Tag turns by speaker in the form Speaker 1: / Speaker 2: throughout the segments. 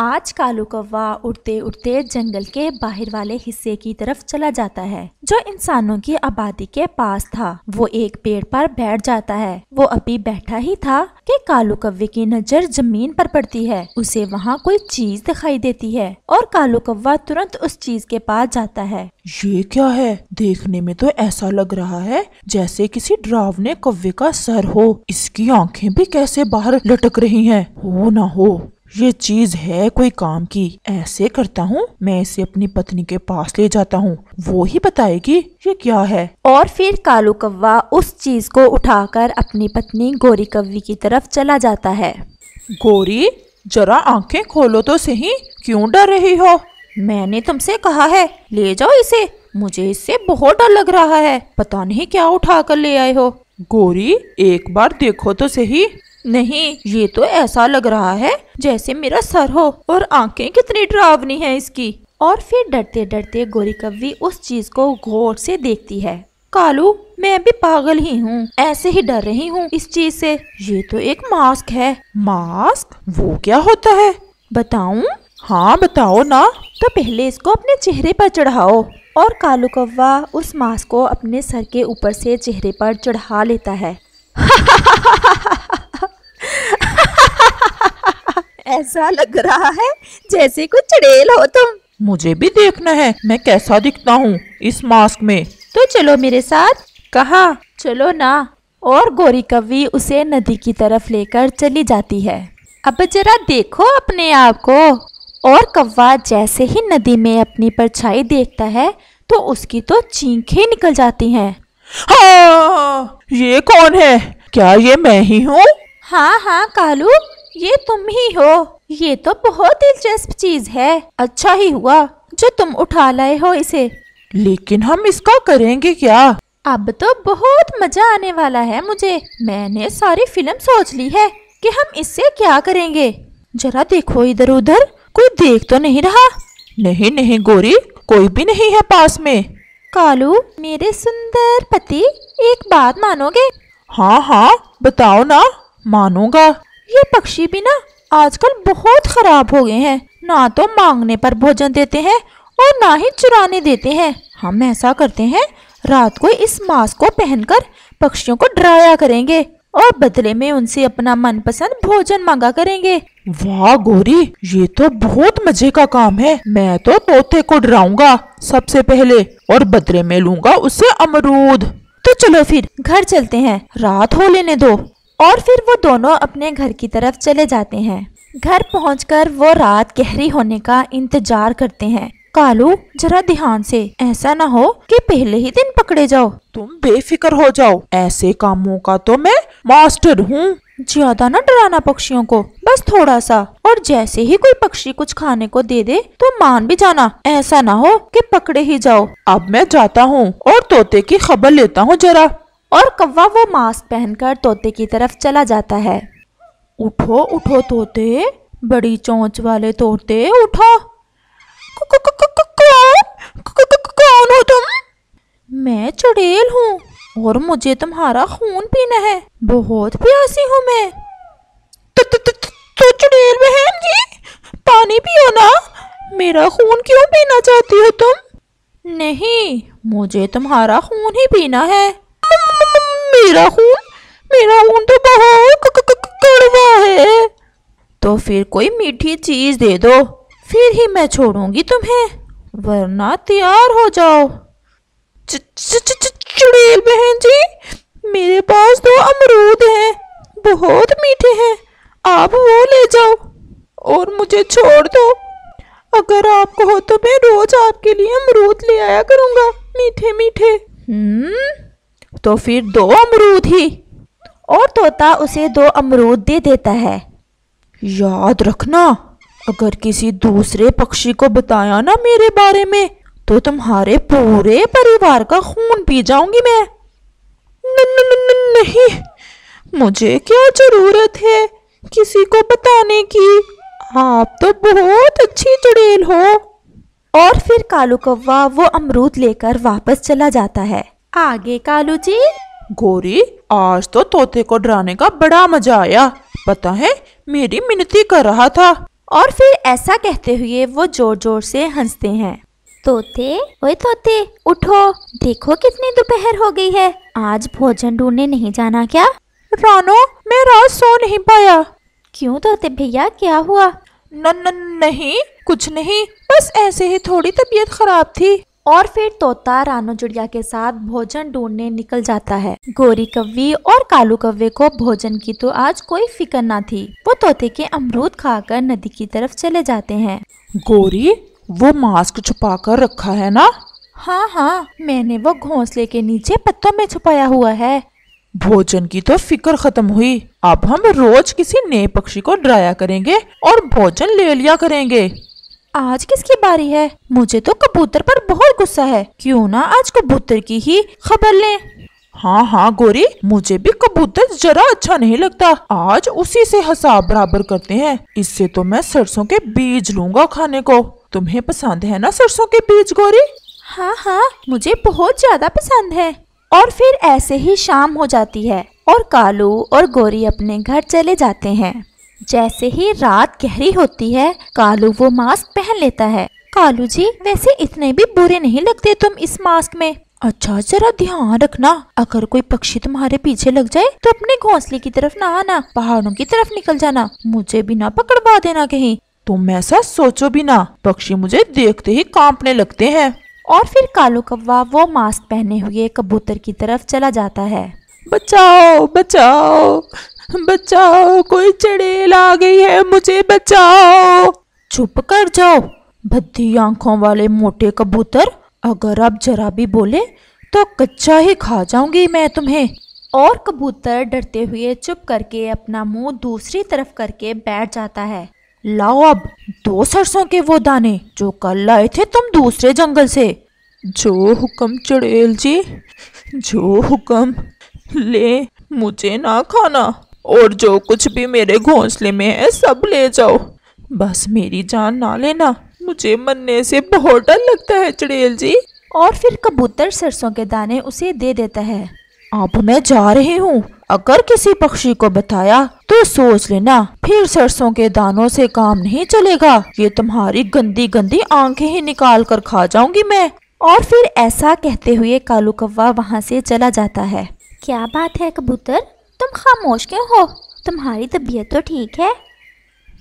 Speaker 1: आज कालू कौवा उड़ते उड़ते जंगल के बाहर वाले हिस्से की तरफ चला जाता है जो इंसानों की आबादी के पास था वो एक पेड़ पर बैठ जाता है वो अभी बैठा ही था कि कालू कौवे की नजर जमीन पर पड़ती है उसे वहाँ कोई चीज दिखाई देती है और कालू कौवा तुरंत उस चीज के पास जाता है ये क्या है देखने में तो ऐसा लग रहा है जैसे किसी डरावने कौवे का सर हो इसकी आंखें भी कैसे बाहर लटक रही हैं हो ना हो ये चीज है कोई काम की ऐसे करता हूँ मैं इसे अपनी पत्नी के पास ले जाता हूँ वो ही बताएगी ये क्या है और फिर कालू कौवा उस चीज को उठाकर अपनी पत्नी गोरी कव्वी की तरफ चला जाता है गोरी जरा आंखें खोलो तो सही क्यों डर रही हो मैंने तुमसे कहा है ले जाओ इसे मुझे इससे बहुत डर लग रहा है पता नहीं क्या उठा कर ले आए हो गोरी एक बार देखो तो सही नहीं ये तो ऐसा लग रहा है जैसे मेरा सर हो और आंखें कितनी डरावनी हैं इसकी और फिर डरते डरते गोरी कवि उस चीज को गौर से देखती है कालू मैं भी पागल ही हूँ ऐसे ही डर रही हूँ इस चीज से ये तो एक मास्क है मास्क वो क्या होता है बताऊ हाँ बताओ ना तो पहले इसको अपने चेहरे पर चढ़ाओ और कालू कौवा उस मास्क को अपने सर के ऊपर से चेहरे पर चढ़ा लेता है ऐसा लग रहा है जैसे कुछ चड़ेल हो तुम मुझे भी देखना है मैं कैसा दिखता हूँ इस मास्क में तो चलो मेरे साथ कहा चलो ना और गोरी कवि उसे नदी की तरफ लेकर चली जाती है अब जरा देखो अपने आप को और कव्वा जैसे ही नदी में अपनी परछाई देखता है तो उसकी तो चीखें निकल जाती हैं हाँ, ये कौन है क्या ये मैं ही हूँ हाँ हाँ कालू ये तुम ही हो ये तो बहुत दिलचस्प चीज है अच्छा ही हुआ जो तुम उठा लाए हो इसे लेकिन हम इसका करेंगे क्या अब तो बहुत मजा आने वाला है मुझे मैंने सारी फिल्म सोच ली है कि हम इससे क्या करेंगे जरा देखो इधर उधर कोई देख तो नहीं रहा नहीं नहीं गोरी कोई भी नहीं है पास में कालू मेरे सुंदर पति एक बात मानोगे हाँ हाँ बताओ ना मानूंगा ये पक्षी भी ना आजकल बहुत खराब हो गए हैं ना तो मांगने पर भोजन देते हैं और ना ही चुराने देते हैं हम ऐसा करते हैं रात को इस मास्क को पहनकर पक्षियों को डराया करेंगे और बदले में उनसे अपना मनपसंद भोजन मांगा करेंगे वाह गोरी ये तो बहुत मजे का काम है मैं तो तोते को डराऊंगा सबसे पहले और बदले में लूंगा उससे अमरूद तो चलो फिर घर चलते हैं रात हो लेने दो और फिर वो दोनों अपने घर की तरफ चले जाते हैं घर पहुंचकर वो रात गहरी होने का इंतजार करते हैं कालू जरा ध्यान से ऐसा ना हो कि पहले ही दिन पकड़े जाओ तुम बेफिक्र हो जाओ ऐसे कामों का तो मैं मास्टर हूँ ज्यादा ना डराना पक्षियों को बस थोड़ा सा और जैसे ही कोई पक्षी कुछ खाने को दे दे तो मान भी जाना ऐसा ना हो कि पकड़े ही जाओ अब मैं जाता हूँ और तोते की खबर लेता हूँ जरा और कौवा वो मास्क पहनकर तोते की तरफ चला जाता है उठो उठो तोते बड़ी चोंच वाले तोते उठो कौन हो तुम मैं चुड़ैल हूँ और मुझे तुम्हारा खून पीना है बहुत प्यासी हूँ मैं तो चुड़ैल बहन जी पानी पियो ना मेरा खून क्यों पीना चाहती हो तुम नहीं मुझे तुम्हारा खून ही पीना है मेरा खून मेरा खून तो बहुत कड़वा है तो फिर कोई मीठी चीज दे दो फिर ही मैं छोड़ूंगी तुम्हें वरना तैयार हो जाओ चुड़ैल बहन जी मेरे पास दो अमरूद हैं बहुत मीठे हैं आप वो ले जाओ और मुझे छोड़ दो अगर आप कहो तो मैं रोज आपके लिए अमरूद ले आया करूंगा मीठे मीठे हम्म तो फिर दो अमरूद ही और तोता उसे दो अमरूद दे देता है याद रखना अगर किसी दूसरे पक्षी को बताया ना मेरे बारे में तो तुम्हारे पूरे परिवार का खून पी जाऊंगी मैं न, न, न, न, नहीं मुझे क्या जरूरत है किसी को बताने की आप तो बहुत अच्छी चुड़ैल हो और फिर कालू कौवा वो अमरूद लेकर वापस चला जाता है आगे कालू जी गोरी आज तो तोते को डराने का बड़ा मजा आया पता है मेरी मिनती कर रहा था और फिर ऐसा कहते हुए वो जोर जोर से हंसते हैं तोते ओए तोते उठो देखो कितनी दोपहर हो गई है आज भोजन ढूंढने नहीं जाना क्या रानो मैं रात सो नहीं पाया क्यों तोते भैया क्या हुआ न, न नहीं कुछ नहीं बस ऐसे ही थोड़ी तबीयत खराब थी और फिर तोता रानो चिड़िया के साथ भोजन ढूंढने निकल जाता है गोरी कव्वे और कालू कव्वे को भोजन की तो आज कोई फिक्र ना थी वो तोते के अमरूद खाकर नदी की तरफ चले जाते हैं गोरी वो मास्क छुपा कर रखा है ना हाँ हाँ मैंने वो घोंसले के नीचे पत्तों में छुपाया हुआ है भोजन की तो फिक्र खत्म हुई अब हम रोज किसी नए पक्षी को डराया करेंगे और भोजन ले लिया करेंगे आज किसकी बारी है मुझे तो कबूतर पर बहुत गुस्सा है क्यों ना आज कबूतर की ही खबर लें हाँ हाँ गोरी मुझे भी कबूतर जरा अच्छा नहीं लगता आज उसी से हिसाब बराबर करते हैं इससे तो मैं सरसों के बीज लूंगा खाने को तुम्हें पसंद है ना सरसों के बीज गोरी हाँ हाँ मुझे बहुत ज्यादा पसंद है और फिर ऐसे ही शाम हो जाती है और कालू और गोरी अपने घर चले जाते हैं जैसे ही रात गहरी होती है कालू वो मास्क पहन लेता है कालू जी वैसे इतने भी बुरे नहीं लगते तुम इस मास्क में अच्छा जरा ध्यान रखना अगर कोई पक्षी तुम्हारे पीछे लग जाए तो अपने घोंसले की तरफ ना आना पहाड़ों की तरफ निकल जाना मुझे भी ना पकड़वा देना कहीं तुम ऐसा सोचो भी ना पक्षी मुझे देखते ही कांपने लगते हैं और फिर कालू कौवा वो मास्क पहने हुए कबूतर की तरफ चला जाता है बचाओ बचाओ बचाओ कोई चड़ेल आ गई है मुझे बचाओ चुप कर जाओ भद्दी आंखों वाले मोटे कबूतर अगर आप जरा भी बोले तो कच्चा ही खा जाऊंगी मैं तुम्हें और कबूतर डरते हुए चुप करके अपना मुंह दूसरी तरफ करके बैठ जाता है लाओ अब दो सरसों के वो दाने जो कल लाए थे तुम दूसरे जंगल से जो हुक्म चढ़ेल जी जो हुक्म ले मुझे ना खाना और जो कुछ भी मेरे घोंसले में है सब ले जाओ बस मेरी जान ना लेना मुझे मरने से बहुत डर लगता है चुड़ैल जी और फिर कबूतर सरसों के दाने उसे दे देता है अब मैं जा रही हूँ अगर किसी पक्षी को बताया तो सोच लेना फिर सरसों के दानों से काम नहीं चलेगा ये तुम्हारी गंदी गंदी आंखें ही निकाल कर खा जाऊंगी मैं और फिर ऐसा कहते हुए कालू कौवा वहाँ से चला जाता है क्या बात है कबूतर तुम खामोश क्यों हो तुम्हारी तबीयत तो ठीक है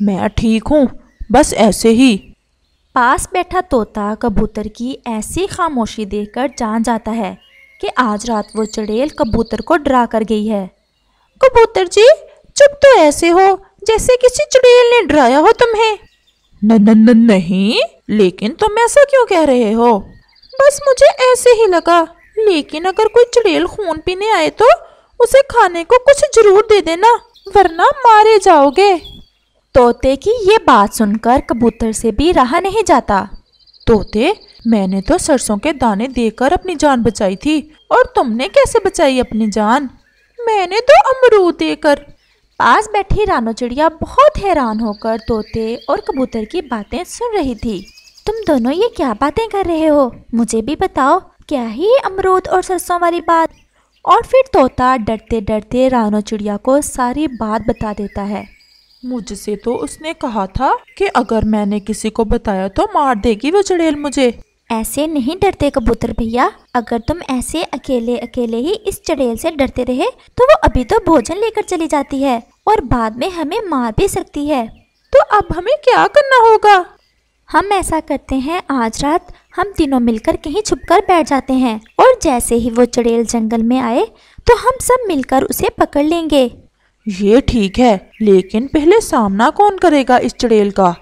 Speaker 1: मैं ठीक हूँ बस ऐसे ही पास बैठा तोता कबूतर की ऐसी खामोशी देखकर जान जाता है कि आज रात वो चड़ेल कबूतर को डरा कर गई है कबूतर जी चुप तो ऐसे हो जैसे किसी चुड़ैल ने डराया हो तुम्हें न न न नहीं लेकिन तुम ऐसा क्यों कह रहे हो बस मुझे ऐसे ही लगा लेकिन अगर कोई चुड़ैल खून पीने आए तो उसे खाने को कुछ जरूर दे देना वरना मारे जाओगे तोते की ये बात सुनकर कबूतर से भी रहा नहीं जाता तोते मैंने तो सरसों के दाने देकर अपनी जान बचाई थी और तुमने कैसे बचाई अपनी जान मैंने तो अमरूद देकर पास बैठी रानो चिड़िया बहुत हैरान होकर तोते और कबूतर की बातें सुन रही थी तुम दोनों ये क्या बातें कर रहे हो मुझे भी बताओ क्या ही अमरूद और सरसों वाली बात और फिर तोता डरते डरते रानो चिड़िया को सारी बात बता देता है मुझसे तो उसने कहा था कि अगर मैंने किसी को बताया तो मार देगी वो चढ़ेल मुझे ऐसे नहीं डरते कबूतर भैया अगर तुम ऐसे अकेले अकेले ही इस चढ़ेल से डरते रहे तो वो अभी तो भोजन लेकर चली जाती है और बाद में हमें मार भी सकती है तो अब हमें क्या करना होगा हम ऐसा करते हैं आज रात हम तीनों मिलकर कहीं छुपकर बैठ जाते हैं और जैसे ही वो चड़ेल जंगल में आए तो हम सब मिलकर उसे पकड़ लेंगे ये ठीक है लेकिन पहले सामना कौन करेगा इस चड़ेल का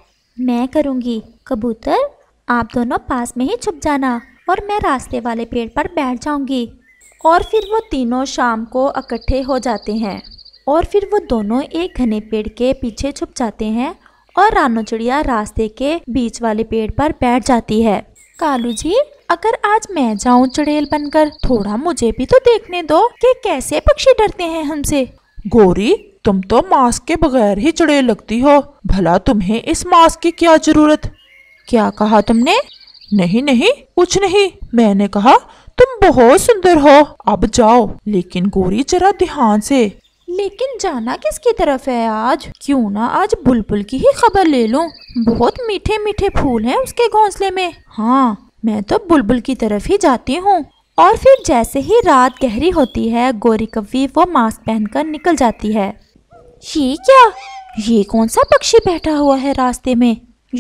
Speaker 1: मैं करूँगी कबूतर आप दोनों पास में ही छुप जाना और मैं रास्ते वाले पेड़ पर बैठ जाऊंगी और फिर वो तीनों शाम को इकट्ठे हो जाते हैं और फिर वो दोनों एक घने पेड़ के पीछे छुप जाते हैं और रानो चिड़िया रास्ते के बीच वाले पेड़ पर बैठ जाती है कालू जी अगर आज मैं जाऊँ चुड़ैल बनकर थोड़ा मुझे भी तो देखने दो कि कैसे पक्षी डरते हैं हमसे गोरी तुम तो मास्क के बगैर ही चुड़ैल लगती हो भला तुम्हें इस मास्क की क्या जरूरत क्या कहा तुमने नहीं नहीं कुछ नहीं मैंने कहा तुम बहुत सुंदर हो अब जाओ लेकिन गोरी जरा ध्यान से लेकिन जाना किसकी तरफ है आज क्यों ना आज बुलबुल की ही खबर ले लूं बहुत मीठे मीठे फूल हैं उसके घोंसले में हाँ मैं तो बुलबुल की तरफ ही जाती हूँ और फिर जैसे ही रात गहरी होती है गोरी कवि वो मास्क पहनकर निकल जाती है ये क्या ये कौन सा पक्षी बैठा हुआ है रास्ते में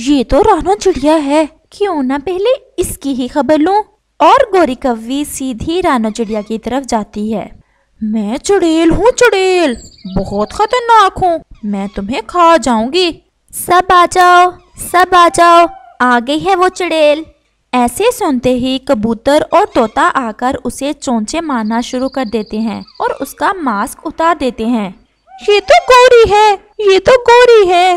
Speaker 1: ये तो रानो चिड़िया है क्यों ना पहले इसकी ही खबर लूं और गोरी कवि सीधी रानो चिड़िया की तरफ जाती है मैं चुड़ेल हूँ चुड़ेल बहुत खतरनाक हूँ मैं तुम्हें खा जाऊंगी सब आ जाओ सब आ जाओ आ गई है वो चुड़ेल ऐसे सुनते ही कबूतर और तोता आकर उसे चोंचे मारना शुरू कर देते हैं और उसका मास्क उतार देते हैं ये तो गोरी है ये तो गोरी है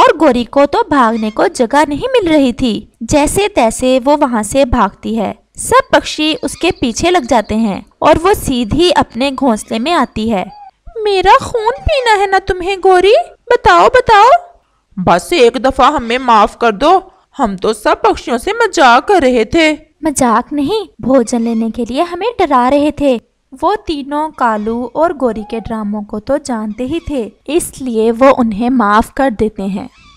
Speaker 1: और गोरी को तो भागने को जगह नहीं मिल रही थी जैसे तैसे वो वहाँ से भागती है सब पक्षी उसके पीछे लग जाते हैं और वो सीधी अपने घोंसले में आती है मेरा खून पीना है ना तुम्हें गोरी बताओ बताओ बस एक दफा हमें माफ कर दो हम तो सब पक्षियों से मजाक कर रहे थे मजाक नहीं भोजन लेने के लिए हमें डरा रहे थे वो तीनों कालू और गोरी के ड्रामों को तो जानते ही थे इसलिए वो उन्हें माफ कर देते हैं